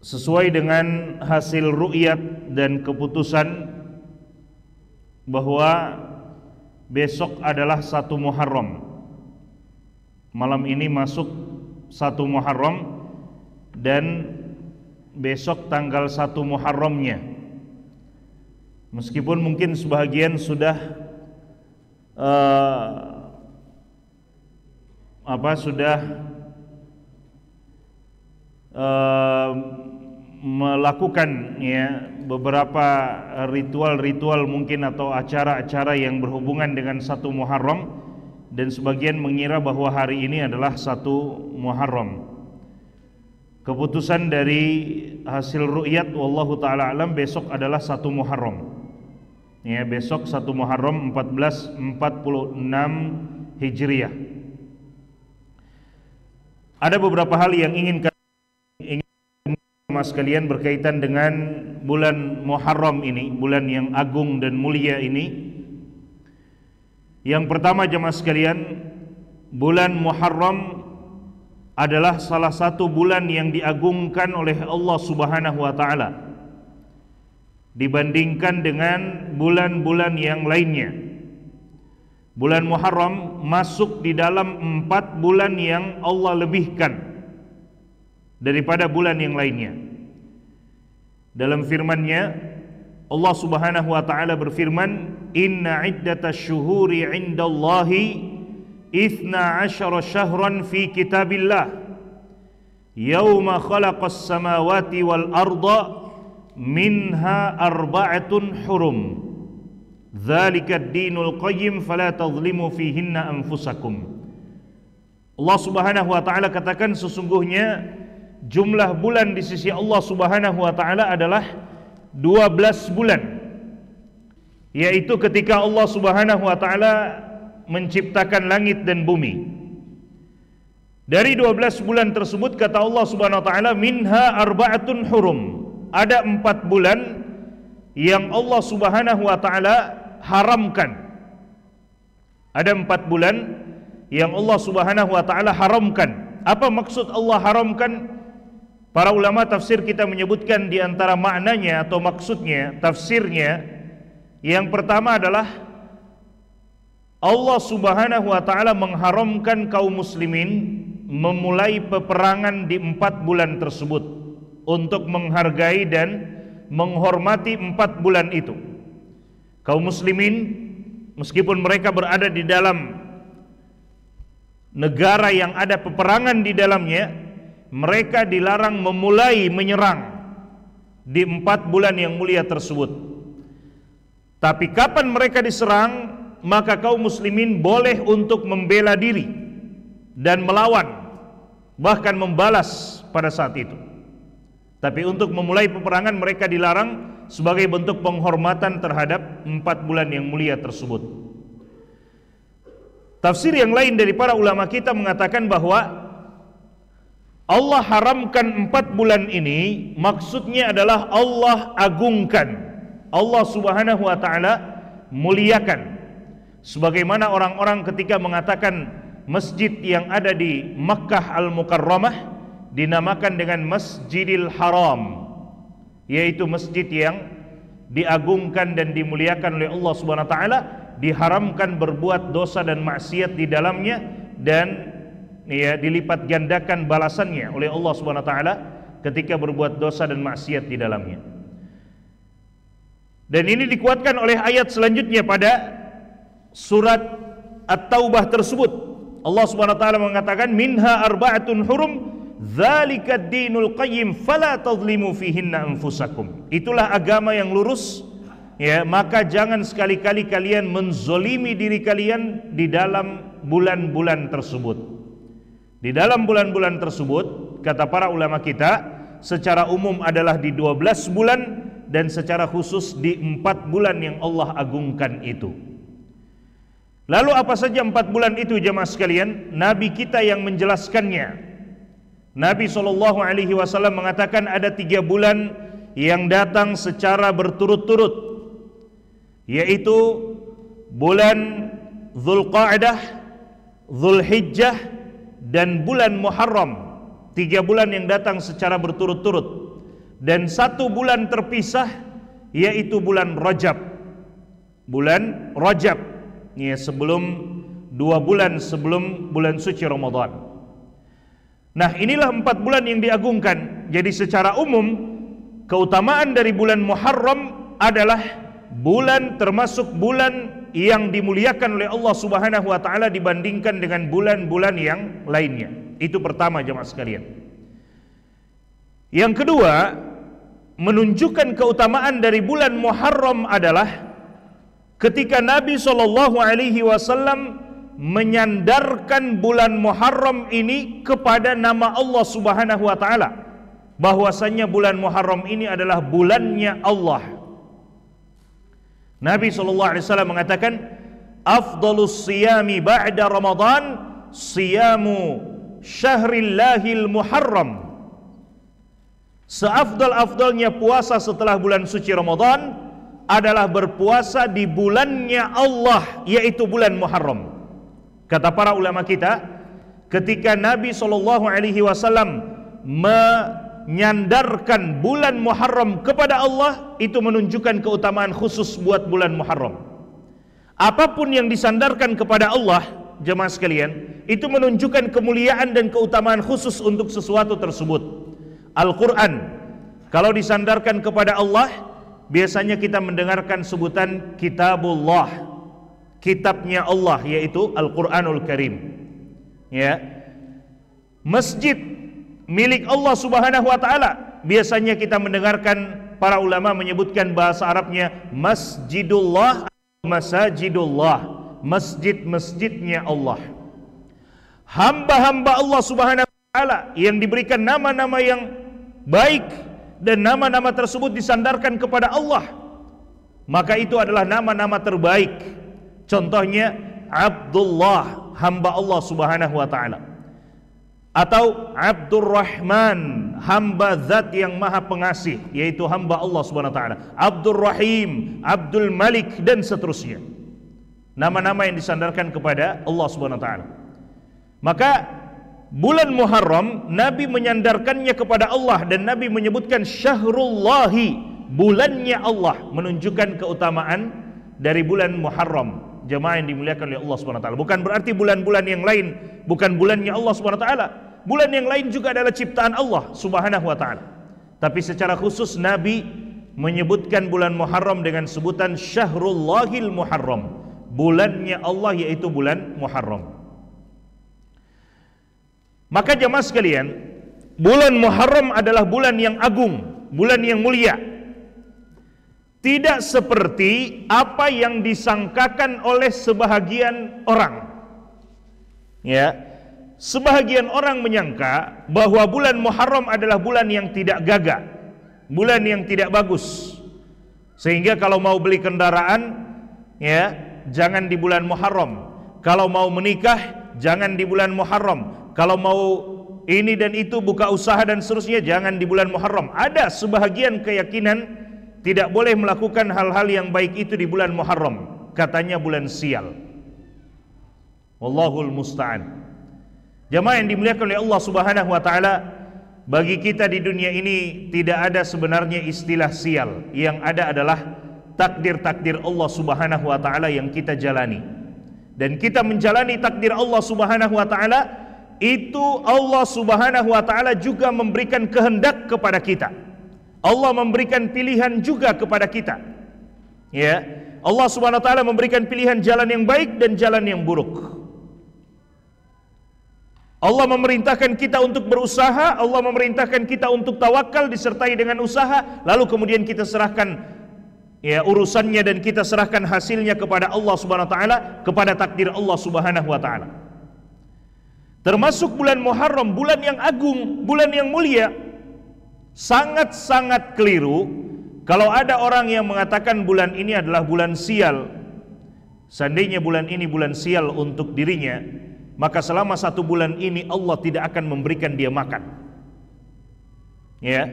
sesuai dengan hasil ru'yat dan keputusan bahwa besok adalah satu Muharram malam ini masuk satu Muharram dan besok tanggal satu Muharramnya meskipun mungkin sebagian sudah uh, apa sudah uh, melakukan ya beberapa ritual-ritual mungkin atau acara-acara yang berhubungan dengan satu Muharram dan sebagian mengira bahwa hari ini adalah satu Muharram. Keputusan dari hasil ru'yat wallahu taala alam besok adalah satu Muharram. Ya, besok satu Muharram 1446 Hijriah. Ada beberapa hal yang ingin Mas sekalian berkaitan dengan bulan Muharram ini, bulan yang agung dan mulia ini. Yang pertama jemaah sekalian, bulan Muharram adalah salah satu bulan yang diagungkan oleh Allah Subhanahu wa taala dibandingkan dengan bulan-bulan yang lainnya. Bulan Muharram masuk di dalam empat bulan yang Allah lebihkan daripada bulan yang lainnya. Dalam firman-Nya Allah Subhanahu wa taala berfirman, "Inna iddatasyuhuri 'indallahi ithna asyara syahran fi kitabillah yauma khalaqas samawati wal arda minha arba'atun hurum." Dzalika ad-dinul qayyim fala tadhlimu fihinna anfusakum. Allah Subhanahu wa taala katakan sesungguhnya jumlah bulan di sisi Allah Subhanahu wa taala adalah 12 bulan yaitu ketika Allah Subhanahu wa taala menciptakan langit dan bumi dari 12 bulan tersebut kata Allah Subhanahu wa taala minha arbaatun hurum ada empat bulan yang Allah Subhanahu wa taala haramkan ada empat bulan yang Allah Subhanahu wa taala haramkan apa maksud Allah haramkan Para ulama tafsir kita menyebutkan di antara maknanya atau maksudnya, tafsirnya yang pertama adalah Allah Subhanahu wa taala mengharamkan kaum muslimin memulai peperangan di empat bulan tersebut untuk menghargai dan menghormati empat bulan itu. Kaum muslimin meskipun mereka berada di dalam negara yang ada peperangan di dalamnya mereka dilarang memulai menyerang di empat bulan yang mulia tersebut. Tapi kapan mereka diserang, maka kaum muslimin boleh untuk membela diri dan melawan, bahkan membalas pada saat itu. Tapi untuk memulai peperangan mereka dilarang sebagai bentuk penghormatan terhadap empat bulan yang mulia tersebut. Tafsir yang lain dari para ulama kita mengatakan bahwa Allah haramkan empat bulan ini maksudnya adalah Allah agungkan Allah subhanahu wa ta'ala muliakan sebagaimana orang-orang ketika mengatakan masjid yang ada di Makkah Al-Mukarramah dinamakan dengan Masjidil Haram yaitu masjid yang diagungkan dan dimuliakan oleh Allah Subhanahu wa taala diharamkan berbuat dosa dan maksiat di dalamnya dan ya dilipat gandakan balasannya oleh Allah Subhanahu wa taala ketika berbuat dosa dan maksiat di dalamnya. Dan ini dikuatkan oleh ayat selanjutnya pada surat At-Taubah tersebut. Allah Subhanahu wa taala mengatakan minha arba'atun hurum dzalika dinul qayyim fala tadhlimu fihinna anfusakum. Itulah agama yang lurus ya maka jangan sekali-kali kalian menzolimi diri kalian di dalam bulan-bulan tersebut. Di dalam bulan-bulan tersebut, kata para ulama kita, secara umum adalah di 12 bulan dan secara khusus di 4 bulan yang Allah agungkan itu. Lalu apa saja 4 bulan itu jemaah sekalian? Nabi kita yang menjelaskannya. Nabi sallallahu alaihi wasallam mengatakan ada 3 bulan yang datang secara berturut-turut yaitu bulan Zulqa'dah, Zulhijjah dan bulan Muharram tiga bulan yang datang secara berturut-turut dan satu bulan terpisah yaitu bulan Rajab bulan Rajab ya sebelum dua bulan sebelum bulan suci Ramadan nah inilah empat bulan yang diagungkan jadi secara umum keutamaan dari bulan Muharram adalah bulan termasuk bulan yang dimuliakan oleh Allah Subhanahu wa taala dibandingkan dengan bulan-bulan yang lainnya. Itu pertama jemaah sekalian. Yang kedua, menunjukkan keutamaan dari bulan Muharram adalah ketika Nabi Shallallahu alaihi wasallam menyandarkan bulan Muharram ini kepada nama Allah Subhanahu wa taala bahwasanya bulan Muharram ini adalah bulannya Allah Nabi SAW mengatakan, Afdalus siyami ba'da Ramadan, siyamu syahrillahil muharram. Seafdal-afdalnya puasa setelah bulan suci Ramadan adalah berpuasa di bulannya Allah, yaitu bulan Muharram. Kata para ulama kita, ketika Nabi saw. Alaihi Wasallam nyandarkan bulan Muharram kepada Allah itu menunjukkan keutamaan khusus buat bulan Muharram. Apapun yang disandarkan kepada Allah, jemaah sekalian, itu menunjukkan kemuliaan dan keutamaan khusus untuk sesuatu tersebut. Al-Qur'an kalau disandarkan kepada Allah, biasanya kita mendengarkan sebutan kitabullah. Kitabnya Allah yaitu Al-Qur'anul Karim. Ya. Masjid milik Allah Subhanahu wa taala. Biasanya kita mendengarkan para ulama menyebutkan bahasa Arabnya Masjidullah Masajidullah, masjid-masjidnya Allah. Hamba-hamba Allah Subhanahu wa taala yang diberikan nama-nama yang baik dan nama-nama tersebut disandarkan kepada Allah, maka itu adalah nama-nama terbaik. Contohnya Abdullah, hamba Allah Subhanahu wa taala atau Abdurrahman hamba zat yang maha pengasih yaitu hamba Allah subhanahu wa ta'ala Abdul Rahim, Abdul Malik dan seterusnya nama-nama yang disandarkan kepada Allah subhanahu wa ta'ala maka bulan Muharram Nabi menyandarkannya kepada Allah dan Nabi menyebutkan syahrullahi bulannya Allah menunjukkan keutamaan dari bulan Muharram jemaah yang dimuliakan oleh Allah Subhanahu Wa Taala bukan berarti bulan-bulan yang lain bukan bulannya Allah Subhanahu Wa Taala bulan yang lain juga adalah ciptaan Allah Subhanahu Wa Ta'ala tapi secara khusus Nabi menyebutkan bulan Muharram dengan sebutan Syahrullahil Muharram bulannya Allah yaitu bulan Muharram maka jemaah sekalian bulan Muharram adalah bulan yang agung bulan yang mulia tidak seperti apa yang disangkakan oleh sebahagian orang. Ya, sebahagian orang menyangka bahwa bulan Muharram adalah bulan yang tidak gagah, bulan yang tidak bagus. Sehingga kalau mau beli kendaraan, ya, jangan di bulan Muharram. Kalau mau menikah, jangan di bulan Muharram. Kalau mau ini dan itu buka usaha dan seterusnya jangan di bulan Muharram. Ada sebahagian keyakinan tidak boleh melakukan hal-hal yang baik itu di bulan Muharram katanya bulan sial wallahul musta'an jamaah yang dimuliakan oleh Allah Subhanahu wa taala bagi kita di dunia ini tidak ada sebenarnya istilah sial yang ada adalah takdir-takdir Allah Subhanahu wa taala yang kita jalani dan kita menjalani takdir Allah Subhanahu wa taala itu Allah Subhanahu wa taala juga memberikan kehendak kepada kita. Allah memberikan pilihan juga kepada kita. Ya. Allah Subhanahu wa taala memberikan pilihan jalan yang baik dan jalan yang buruk. Allah memerintahkan kita untuk berusaha, Allah memerintahkan kita untuk tawakal disertai dengan usaha, lalu kemudian kita serahkan ya urusannya dan kita serahkan hasilnya kepada Allah Subhanahu wa taala, kepada takdir Allah Subhanahu wa taala. Termasuk bulan Muharram, bulan yang agung, bulan yang mulia, sangat-sangat keliru kalau ada orang yang mengatakan bulan ini adalah bulan sial seandainya bulan ini bulan sial untuk dirinya maka selama satu bulan ini Allah tidak akan memberikan dia makan ya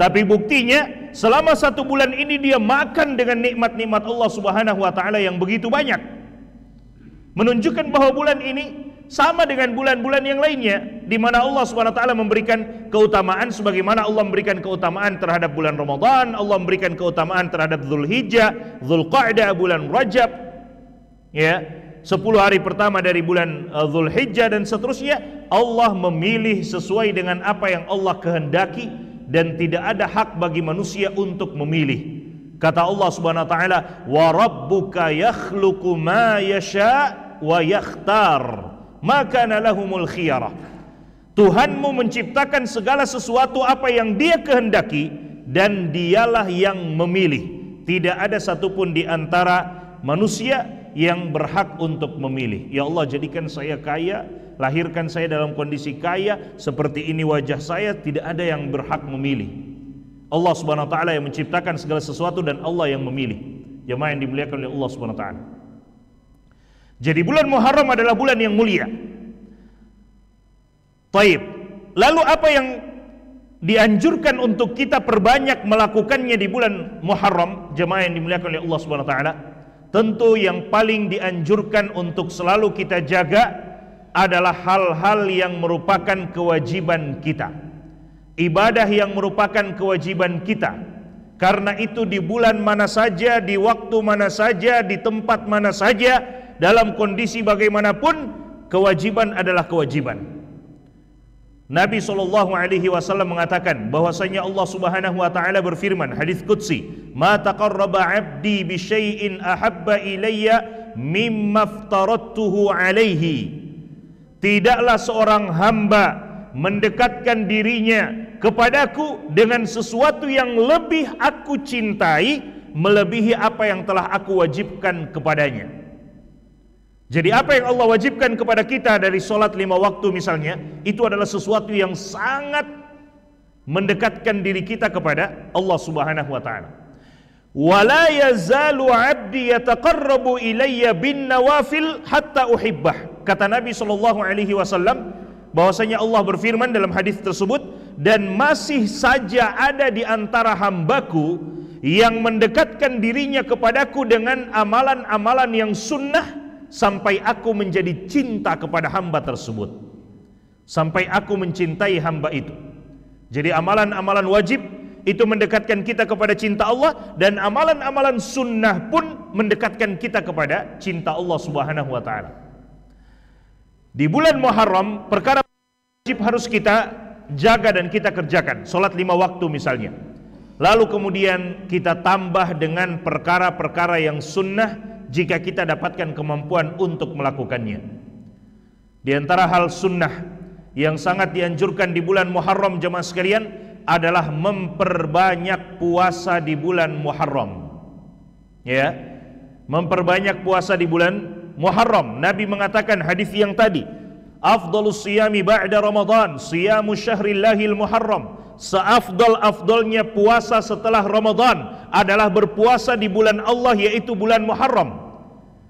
tapi buktinya selama satu bulan ini dia makan dengan nikmat-nikmat Allah subhanahu wa ta'ala yang begitu banyak menunjukkan bahwa bulan ini sama dengan bulan-bulan yang lainnya di mana Allah Subhanahu taala memberikan keutamaan sebagaimana Allah memberikan keutamaan terhadap bulan Ramadan, Allah memberikan keutamaan terhadap Zulhijjah, Zulqa'dah, bulan Rajab. Ya, 10 hari pertama dari bulan eh, Zulhijjah dan seterusnya Allah memilih sesuai dengan apa yang Allah kehendaki dan tidak ada hak bagi manusia untuk memilih. Kata Allah Subhanahu wa taala, "Wa rabbuka yakhluqu ma yasha' wa yakhtar." maka nalahumul khiyarah Tuhanmu menciptakan segala sesuatu apa yang dia kehendaki dan dialah yang memilih tidak ada satupun di antara manusia yang berhak untuk memilih ya Allah jadikan saya kaya lahirkan saya dalam kondisi kaya seperti ini wajah saya tidak ada yang berhak memilih Allah subhanahu wa ta'ala yang menciptakan segala sesuatu dan Allah yang memilih jemaah yang dimuliakan oleh Allah subhanahu wa ta'ala jadi bulan Muharram adalah bulan yang mulia. Taib. Lalu apa yang dianjurkan untuk kita perbanyak melakukannya di bulan Muharram, jemaah yang dimuliakan oleh Allah Subhanahu wa taala? Tentu yang paling dianjurkan untuk selalu kita jaga adalah hal-hal yang merupakan kewajiban kita. Ibadah yang merupakan kewajiban kita. Karena itu di bulan mana saja, di waktu mana saja, di tempat mana saja, dalam kondisi bagaimanapun kewajiban adalah kewajiban. Nabi sallallahu alaihi wasallam mengatakan bahwasanya Allah Subhanahu wa taala berfirman hadis qudsi, "Ma taqarraba 'abdi bi syai'in ahabba ilayya mimma aftaradtuhu alaihi." Tidaklah seorang hamba mendekatkan dirinya kepadaku dengan sesuatu yang lebih aku cintai melebihi apa yang telah aku wajibkan kepadanya. Jadi apa yang Allah wajibkan kepada kita dari sholat lima waktu misalnya, itu adalah sesuatu yang sangat mendekatkan diri kita kepada Allah Subhanahu wa taala. Wala yazalu 'abdi yataqarrabu ilayya bin nawafil hatta uhibbah. Kata Nabi saw. bahwasanya Allah berfirman dalam hadis tersebut dan masih saja ada di antara hambaku yang mendekatkan dirinya kepadaku dengan amalan-amalan yang sunnah sampai aku menjadi cinta kepada hamba tersebut sampai aku mencintai hamba itu jadi amalan-amalan wajib itu mendekatkan kita kepada cinta Allah dan amalan-amalan sunnah pun mendekatkan kita kepada cinta Allah Subhanahu wa taala. Di bulan Muharram perkara wajib harus kita jaga dan kita kerjakan, sholat lima waktu misalnya. Lalu kemudian kita tambah dengan perkara-perkara yang sunnah jika kita dapatkan kemampuan untuk melakukannya. Di antara hal sunnah yang sangat dianjurkan di bulan Muharram jemaah sekalian adalah memperbanyak puasa di bulan Muharram. Ya. Memperbanyak puasa di bulan Muharram. Nabi mengatakan hadis yang tadi, afdalus siyami ba'da Ramadan, siyamu syahrillahil Muharram seafdol-afdolnya puasa setelah Ramadan adalah berpuasa di bulan Allah yaitu bulan Muharram.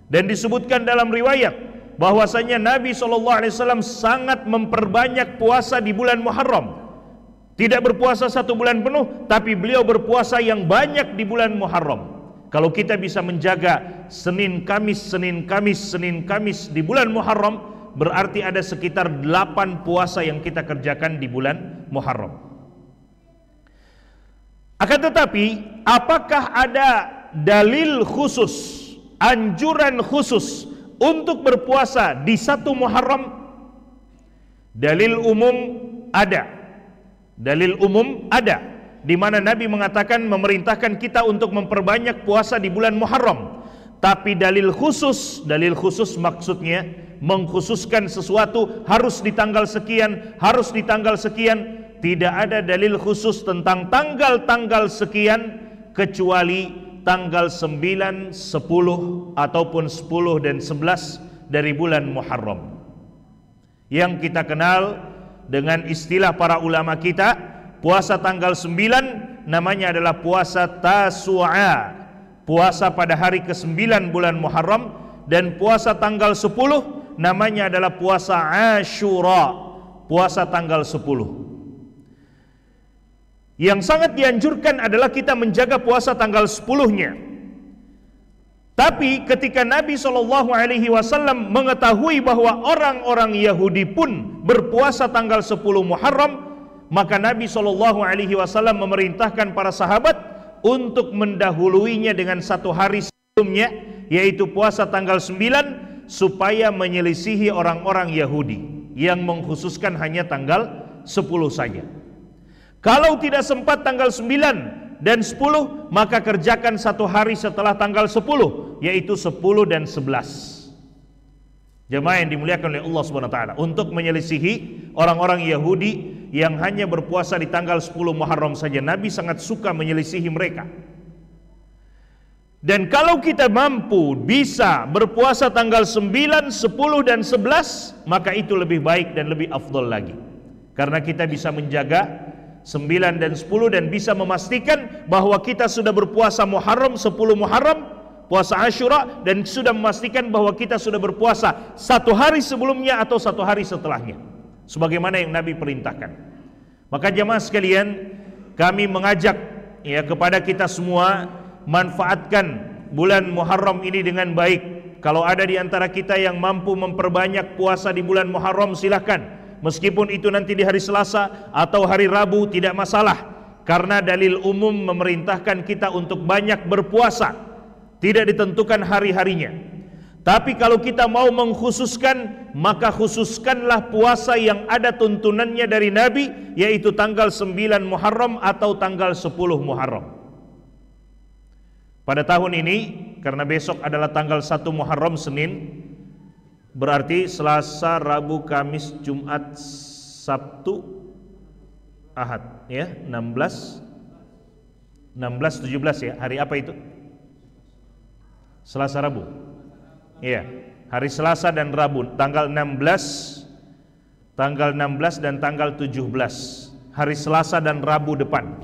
Dan disebutkan dalam riwayat bahwasanya Nabi saw sangat memperbanyak puasa di bulan Muharram. Tidak berpuasa satu bulan penuh, tapi beliau berpuasa yang banyak di bulan Muharram. Kalau kita bisa menjaga Senin Kamis, Senin Kamis, Senin Kamis di bulan Muharram, berarti ada sekitar 8 puasa yang kita kerjakan di bulan Muharram. Akan tetapi, apakah ada dalil khusus, anjuran khusus untuk berpuasa di satu Muharram? Dalil umum ada. Dalil umum ada di mana Nabi mengatakan memerintahkan kita untuk memperbanyak puasa di bulan Muharram. Tapi dalil khusus, dalil khusus maksudnya mengkhususkan sesuatu harus di tanggal sekian, harus di tanggal sekian tidak ada dalil khusus tentang tanggal-tanggal sekian kecuali tanggal 9, 10 ataupun 10 dan 11 dari bulan Muharram. Yang kita kenal dengan istilah para ulama kita, puasa tanggal 9 namanya adalah puasa Tasu'a. Puasa pada hari ke-9 bulan Muharram dan puasa tanggal 10 namanya adalah puasa Ashura. Puasa tanggal 10. Yang sangat dianjurkan adalah kita menjaga puasa tanggal 10-nya. Tapi ketika Nabi Shallallahu Alaihi Wasallam mengetahui bahwa orang-orang Yahudi pun berpuasa tanggal 10 Muharram, maka Nabi Shallallahu Alaihi Wasallam memerintahkan para sahabat untuk mendahuluinya dengan satu hari sebelumnya, yaitu puasa tanggal 9 supaya menyelisihi orang-orang Yahudi yang mengkhususkan hanya tanggal 10 saja. Kalau tidak sempat tanggal 9 dan 10, maka kerjakan satu hari setelah tanggal 10, yaitu 10 dan 11. Jemaah yang dimuliakan oleh Allah Subhanahu wa taala untuk menyelisihi orang-orang Yahudi yang hanya berpuasa di tanggal 10 Muharram saja. Nabi sangat suka menyelisihi mereka. Dan kalau kita mampu bisa berpuasa tanggal 9, 10 dan 11, maka itu lebih baik dan lebih afdol lagi. Karena kita bisa menjaga 9 dan 10 dan bisa memastikan bahwa kita sudah berpuasa Muharram 10 Muharram puasa Ashura dan sudah memastikan bahwa kita sudah berpuasa satu hari sebelumnya atau satu hari setelahnya sebagaimana yang Nabi perintahkan maka jemaah sekalian kami mengajak ya kepada kita semua manfaatkan bulan Muharram ini dengan baik kalau ada di antara kita yang mampu memperbanyak puasa di bulan Muharram silahkan meskipun itu nanti di hari Selasa atau hari Rabu tidak masalah karena dalil umum memerintahkan kita untuk banyak berpuasa tidak ditentukan hari-harinya tapi kalau kita mau mengkhususkan maka khususkanlah puasa yang ada tuntunannya dari Nabi yaitu tanggal 9 Muharram atau tanggal 10 Muharram pada tahun ini karena besok adalah tanggal 1 Muharram Senin Berarti Selasa, Rabu, Kamis, Jumat, Sabtu, Ahad ya, 16 16 17 ya. Hari apa itu? Selasa, Rabu. Iya, hari Selasa dan Rabu tanggal 16 tanggal 16 dan tanggal 17. Hari Selasa dan Rabu depan.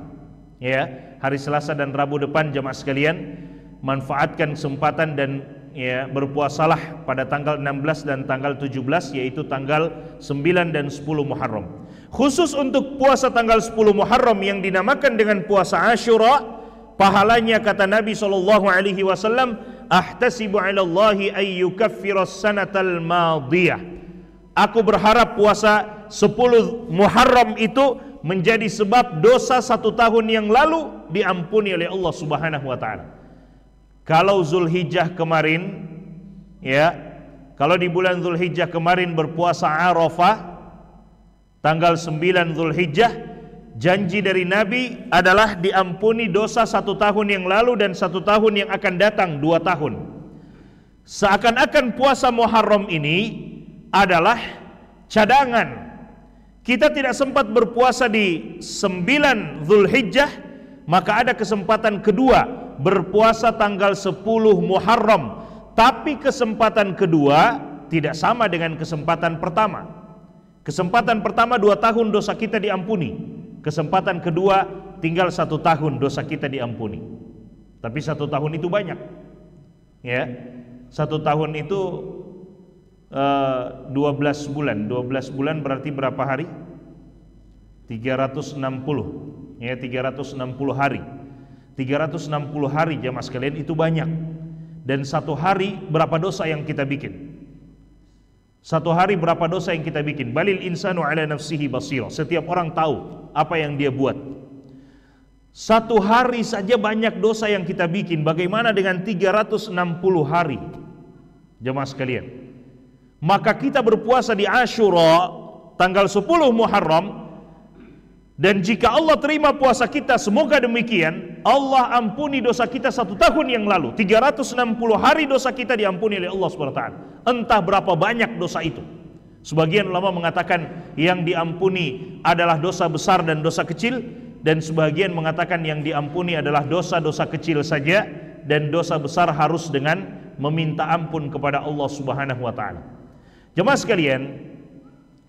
Ya, hari Selasa dan Rabu depan jemaah sekalian, manfaatkan kesempatan dan ya berpuasalah pada tanggal 16 dan tanggal 17 yaitu tanggal 9 dan 10 Muharram. Khusus untuk puasa tanggal 10 Muharram yang dinamakan dengan puasa Asyura, pahalanya kata Nabi sallallahu alaihi wasallam ahtasibu 'ala Allahi ay yukaffira sanatal madiyah aku berharap puasa 10 Muharram itu menjadi sebab dosa satu tahun yang lalu diampuni oleh Allah subhanahu wa ta'ala kalau Zulhijjah kemarin ya, kalau di bulan Zulhijjah kemarin berpuasa Arafah tanggal 9 Zulhijjah janji dari Nabi adalah diampuni dosa satu tahun yang lalu dan satu tahun yang akan datang dua tahun seakan-akan puasa Muharram ini adalah cadangan kita tidak sempat berpuasa di 9 Zulhijjah maka ada kesempatan kedua berpuasa tanggal 10 Muharram tapi kesempatan kedua tidak sama dengan kesempatan pertama kesempatan pertama dua tahun dosa kita diampuni kesempatan kedua tinggal satu tahun dosa kita diampuni tapi satu tahun itu banyak ya satu tahun itu uh, eh, 12 bulan 12 bulan berarti berapa hari 360 ya 360 hari 360 hari jamaah sekalian itu banyak dan satu hari berapa dosa yang kita bikin satu hari berapa dosa yang kita bikin balil insanu ala nafsihi basira setiap orang tahu apa yang dia buat satu hari saja banyak dosa yang kita bikin bagaimana dengan 360 hari jemaah sekalian maka kita berpuasa di Ashura tanggal 10 Muharram dan jika Allah terima puasa kita semoga demikian Allah ampuni dosa kita satu tahun yang lalu 360 hari dosa kita diampuni oleh Allah SWT entah berapa banyak dosa itu sebagian ulama mengatakan yang diampuni adalah dosa besar dan dosa kecil dan sebagian mengatakan yang diampuni adalah dosa-dosa kecil saja dan dosa besar harus dengan meminta ampun kepada Allah Subhanahu wa taala. Jemaah sekalian,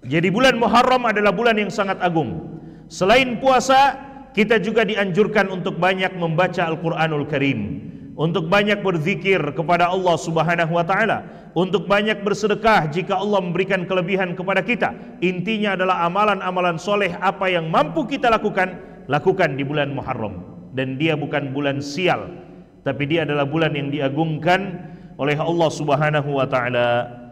jadi bulan Muharram adalah bulan yang sangat agung. Selain puasa, kita juga dianjurkan untuk banyak membaca Al-Qur'anul Karim, untuk banyak berzikir kepada Allah Subhanahu wa taala, untuk banyak bersedekah jika Allah memberikan kelebihan kepada kita. Intinya adalah amalan-amalan soleh apa yang mampu kita lakukan, lakukan di bulan Muharram. Dan dia bukan bulan sial, tapi dia adalah bulan yang diagungkan oleh Allah Subhanahu wa taala.